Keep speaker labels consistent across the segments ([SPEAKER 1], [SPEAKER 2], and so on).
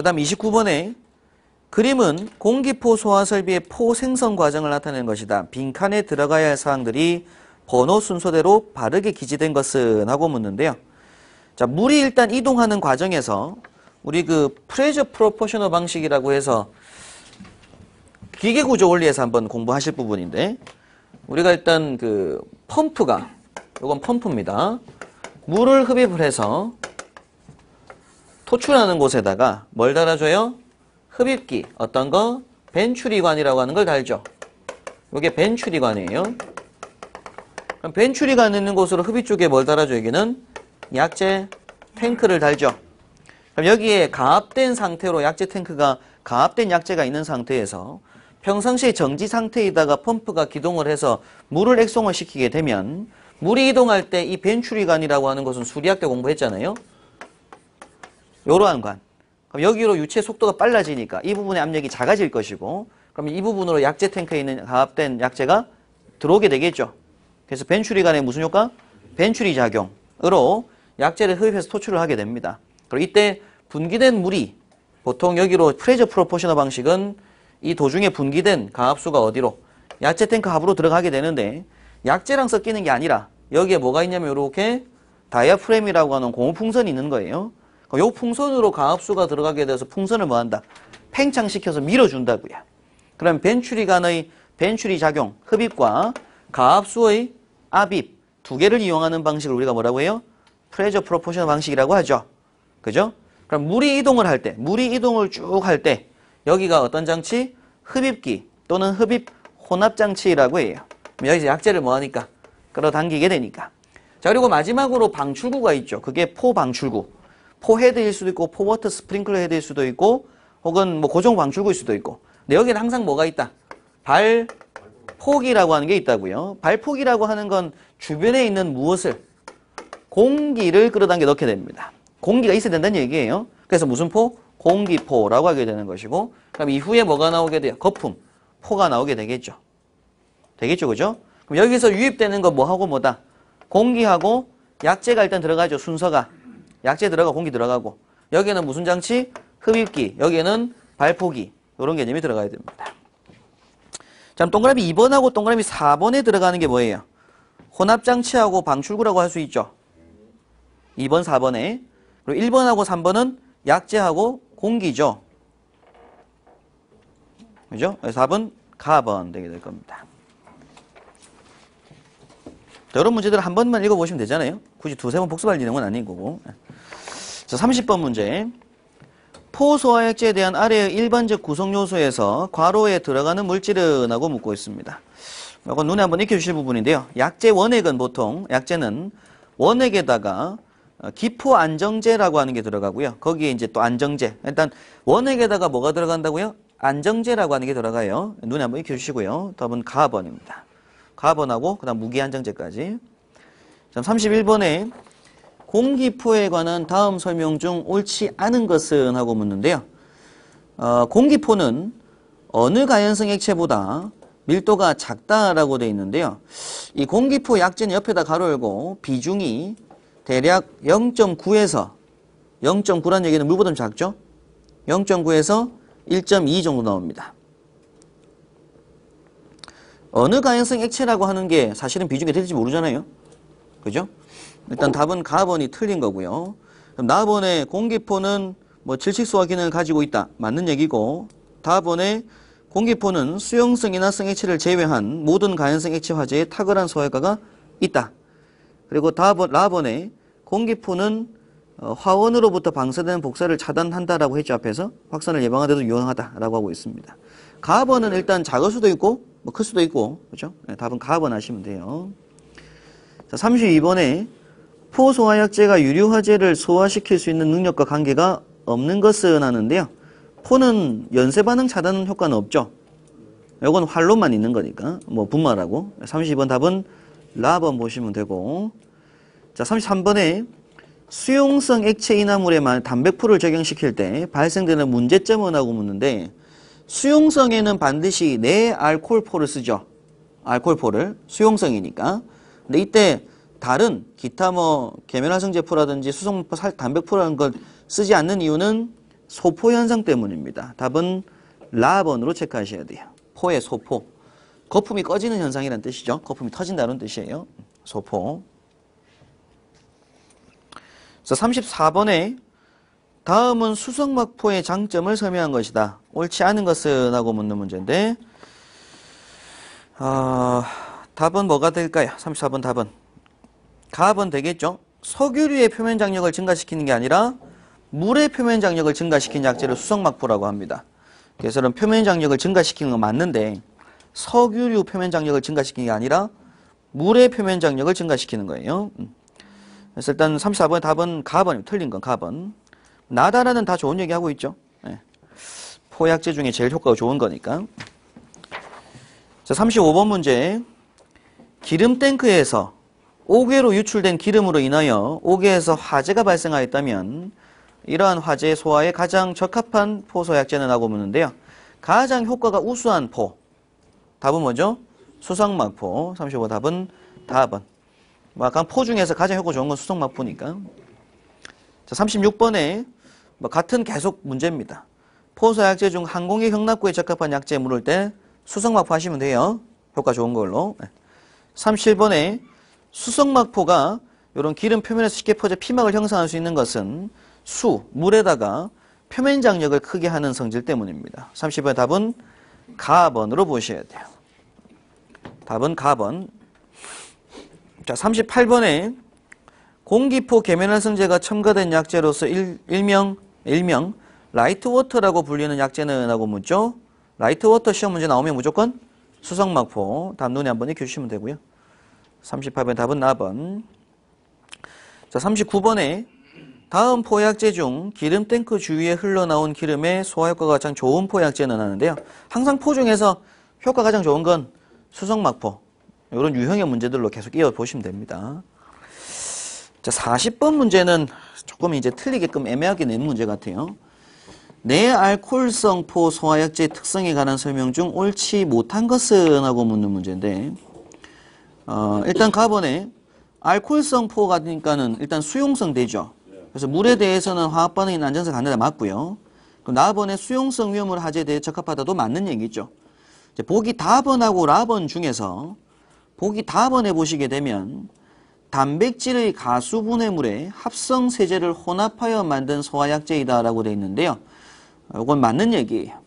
[SPEAKER 1] 그 다음 29번에 그림은 공기포 소화 설비의 포 생성 과정을 나타내는 것이다. 빈칸에 들어가야 할 사항들이 번호 순서대로 바르게 기재된 것은 하고 묻는데요. 자, 물이 일단 이동하는 과정에서 우리 그 프레저 프로포셔너 방식이라고 해서 기계 구조 원리에서 한번 공부하실 부분인데 우리가 일단 그 펌프가 이건 펌프입니다. 물을 흡입을 해서 토출하는 곳에다가 뭘 달아줘요? 흡입기 어떤 거? 벤추리관이라고 하는 걸 달죠. 이게 벤추리관이에요. 그럼 벤추리관 있는 곳으로 흡입 쪽에 뭘 달아줘? 여기는 약재 탱크를 달죠. 그럼 여기에 가압된 상태로 약재 탱크가 가압된 약재가 있는 상태에서 평상시에 정지 상태에다가 펌프가 기동을 해서 물을 액송을 시키게 되면 물이 이동할 때 이 벤추리관이라고 하는 것은 수리학 때 공부했잖아요. 이러한 관. 그럼 여기로 유체 속도가 빨라지니까 이 부분의 압력이 작아질 것이고 그럼 이 부분으로 약재 탱크에 있는 가압된 약재가 들어오게 되겠죠. 그래서 벤츄리 간의 무슨 효과? 벤츄리 작용으로 약재를 흡입해서 토출을 하게 됩니다. 그리고 이때 분기된 물이 보통 여기로 프레저 프로포셔너 방식은 이 도중에 분기된 가압수가 어디로? 약재 탱크 합으로 들어가게 되는데 약재랑 섞이는 게 아니라 여기에 뭐가 있냐면 이렇게 다이아프렘이라고 하는 고무 풍선이 있는 거예요. 요 풍선으로 가압수가 들어가게 돼서 풍선을 뭐한다? 팽창시켜서 밀어준다고요. 그럼 벤츄리 간의 벤츄리 작용, 흡입과 가압수의 압입 두 개를 이용하는 방식을 우리가 뭐라고 해요? 프레저 프로포션 방식이라고 하죠. 그죠? 그럼 물이 이동을 할 때, 물이 이동을 쭉 할 때 여기가 어떤 장치? 흡입기 또는 흡입 혼합장치라고 해요. 여기서 약재를 뭐하니까? 끌어당기게 되니까. 자 그리고 마지막으로 방출구가 있죠. 그게 포방출구. 포헤드일 수도 있고 포워터 스프링클러 헤드일 수도 있고 혹은 뭐 고정 방출구일 수도 있고 근데 여기는 항상 뭐가 있다? 발폭이라고 하는 게 있다고요. 발폭이라고 하는 건 주변에 있는 무엇을 공기를 끌어당겨 넣게 됩니다. 공기가 있어야 된다는 얘기예요. 그래서 무슨 포? 공기포라고 하게 되는 것이고 그럼 이후에 뭐가 나오게 돼요? 거품, 포가 나오게 되겠죠. 되겠죠, 그죠? 그럼 여기서 유입되는 거 뭐하고 뭐다? 공기하고 약재가 일단 들어가죠, 순서가. 약재 들어가 공기 들어가고 여기에는 무슨 장치? 흡입기. 여기에는 발포기. 이런 개념이 들어가야 됩니다. 자, 동그라미 2번하고 동그라미 4번에 들어가는 게 뭐예요? 혼합장치하고 방출구라고 할 수 있죠. 2번, 4번에. 그리고 1번하고 3번은 약재하고 공기죠. 그죠? 4번, 가번 되게 될 겁니다. 자, 이런 문제들 을한 번만 읽어보시면 되잖아요. 굳이 두세 번 복습할 일은 아닌 거고. 자, 30번 문제. 포소화액제에 대한 아래의 일반적 구성요소에서 과로에 들어가는 물질은 하고 묻고 있습니다. 이건 눈에 한번 익혀주실 부분인데요. 약제 원액은 보통 약제는 원액에다가 어, 기포 안정제라고 하는 게 들어가고요. 거기에 이제 또 안정제. 일단 원액에다가 뭐가 들어간다고요? 안정제라고 하는 게 들어가요. 눈에 한번 익혀주시고요. 답은 가번입니다. 가번하고 그다음 무기안정제까지. 자, 31번에 공기포에 관한 다음 설명 중 옳지 않은 것은 하고 묻는데요. 어, 공기포는 어느 가연성 액체보다 밀도가 작다라고 되어 있는데요. 이 공기포 약진 옆에다 가로 열고 비중이 대략 0.9에서 0.9란 얘기는 물보다 작죠? 0.9에서 1.2 정도 나옵니다. 어느 가연성 액체라고 하는 게 사실은 비중이 될지 모르잖아요. 그죠? 일단 답은 가번이 틀린 거고요. 그럼 나번에 공기포는 뭐 질식소화 기능을 가지고 있다. 맞는 얘기고 다번에 공기포는 수용성이나 성액체를 제외한 모든 가연성 액체 화재에 탁월한 소화효과가 있다. 그리고 다번, 라번에 공기포는 어, 화원으로부터 방사되는 복사를 차단한다라고 했죠 앞에서 확산을 예방하는데도 유용하다라고 하고 있습니다. 가번은 일단 작을 수도 있고 뭐 클 수도 있고 그렇죠? 네, 답은 가번 하시면 돼요. 자, 32번에 포소화약제가 유류화제를 소화시킬 수 있는 능력과 관계가 없는 것은 하는데요. 포는 연쇄 반응 차단 효과는 없죠. 이건 활로만 있는 거니까 뭐 분말하고 32번 답은 라번 보시면 되고 자 33번에 수용성 액체 이나물에 단백풀을 적용시킬 때 발생되는 문제점은 하고 묻는데 수용성에는 반드시 내 알코올포를 쓰죠. 알코올포를 수용성이니까 근데 이때 다른 기타 뭐 계면활성제포라든지 수성포, 뭐 살, 단백포라는 걸 쓰지 않는 이유는 소포 현상 때문입니다. 답은 라번으로 체크하셔야 돼요. 포의 소포. 거품이 꺼지는 현상이란 뜻이죠. 거품이 터진다는 뜻이에요. 소포. 그래서 34번에 다음은 수성막포의 장점을 설명한 것이다. 옳지 않은 것은 하고 묻는 문제인데 어, 답은 뭐가 될까요? 34번 답은 가압은 되겠죠? 석유류의 표면 장력을 증가시키는 게 아니라 물의 표면 장력을 증가시킨 약재를 수성막부라고 합니다. 그래서 이런 표면 장력을 증가시키는 건 맞는데 석유류 표면 장력을 증가시키는 게 아니라 물의 표면 장력을 증가시키는 거예요. 음. 그래서 일단 34번의 답은 가번, 틀린 건 가번. 나다라는 다 좋은 얘기 하고 있죠. 예. 포약제 중에 제일 효과가 좋은 거니까. 자, 35번 문제. 기름 탱크에서 오개로 유출된 기름으로 인하여 오개에서 화재가 발생하였다면 이러한 화재 소화에 가장 적합한 포소약제는 하고 묻는데요. 가장 효과가 우수한 포. 답은 뭐죠? 수성막포. 35 답은 4번. 뭐 약간 포 중에서 가장 효과 좋은 건 수성막포니까. 자, 36번에 뭐 같은 계속 문제입니다. 포소약제 중 항공기 흉납구에 적합한 약제 물을 때 수성막포 하시면 돼요. 효과 좋은 걸로. 37번에 수성막포가 이런 기름 표면에서 쉽게 퍼져 피막을 형성할 수 있는 것은 수, 물에다가 표면 장력을 크게 하는 성질 때문입니다. 30번 의 답은 가번으로 보셔야 돼요. 답은 가번. 자, 38번에 공기포 계면활성제가 첨가된 약재로서 일, 일명, 일명 라이트워터라고 불리는 약재는 하고 묻죠. 라이트워터 시험 문제 나오면 무조건 수성막포 답 눈에 한번 익혀주시면 되고요. 38번 답은 4번. 자, 39번에 다음 포약제 중 기름 탱크 주위에 흘러나온 기름의 소화효과가 가장 좋은 포약제는 하는데요. 항상 포 중에서 효과 가장 가 좋은 건 수성막포. 이런 유형의 문제들로 계속 이어보시면 됩니다. 자, 40번 문제는 조금 이제 틀리게끔 애매하게 낸 문제 같아요. 내알코올성 포 소화약제 특성에 관한 설명 중 옳지 못한 것은 하고 묻는 문제인데 어, 일단 가번에 알코올성 포가 되니까는 일단 수용성 되죠. 그래서 물에 대해서는 화학 반응이 안전성 간다 맞고요. 그럼 나번에 수용성 위험을 하재에 대해 적합하다도 맞는 얘기죠. 이제 보기 다번하고 라번 중에서 보기 다번에 보시게 되면 단백질의 가수분해물에 합성세제를 혼합하여 만든 소화약제이다라고 되어 있는데요. 이건 맞는 얘기예요.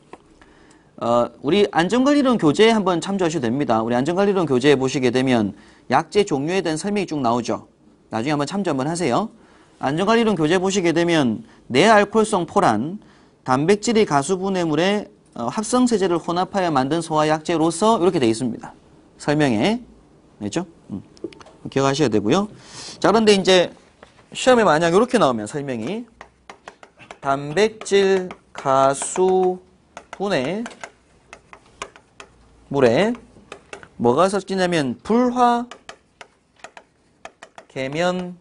[SPEAKER 1] 어, 우리 안전관리론 교재 에 한번 참조하셔도 됩니다. 우리 안전관리론 교재 에 보시게 되면 약제 종류에 대한 설명이 쭉 나오죠. 나중에 한번 참조 한번 하세요. 안전관리론 교재 보시게 되면 내알코올성 포란, 단백질이 가수분해물에 어, 합성세제를 혼합하여 만든 소화약재로서 이렇게 되어 있습니다. 설명에. 알죠? 음, 기억하셔야 되고요. 자, 그런데 이제 시험에 만약 이렇게 나오면 설명이 단백질 가수분해 물에 뭐가 섞이냐면 불화, 계면,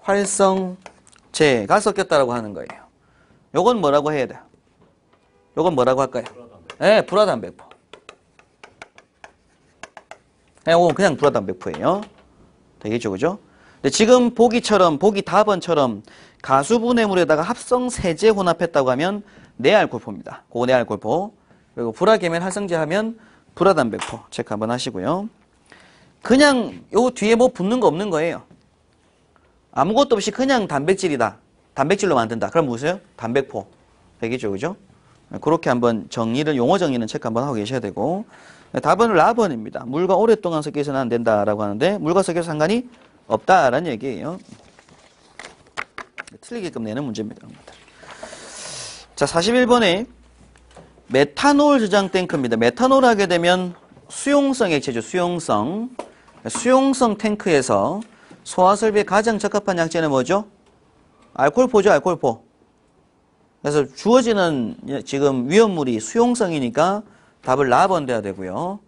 [SPEAKER 1] 활성제가 섞였다라고 하는 거예요. 요건 뭐라고 해야 돼요? 건 뭐라고 할까요? 예, 불화단백포. 예, 요건 그냥 불화단백포예요. 되겠죠, 그죠? 근데 지금 보기처럼, 보기 답번처럼 가수분해물에다가 합성세제 혼합했다고 하면 네알콜포입니다. 그거 네알콜포. 그리고 불화계면 활성제 하면 불화단 백포 체크 한번 하시고요. 그냥 요 뒤에 뭐 붙는 거 없는 거예요. 아무것도 없이 그냥 단백질이다. 단백질로 만든다. 그럼 보세요 단백포. 되겠죠, 그죠? 그렇게 한번 정리를, 용어 정리는 체크 한번 하고 계셔야 되고. 답은 라번입니다. 물과 오랫동안 섞여서는 안 된다라고 하는데, 물과 섞여서 상관이 없다라는 얘기예요. 틀리게끔 내는 문제입니다. 자, 41번에 메탄올 저장 탱크입니다. 메탄올 하게 되면 수용성 액체죠. 수용성. 수용성 탱크에서 소화설비에 가장 적합한 약재는 뭐죠? 알코포죠알코포 그래서 주어지는 지금 위험물이 수용성이니까 답을 라번 돼야 되고요.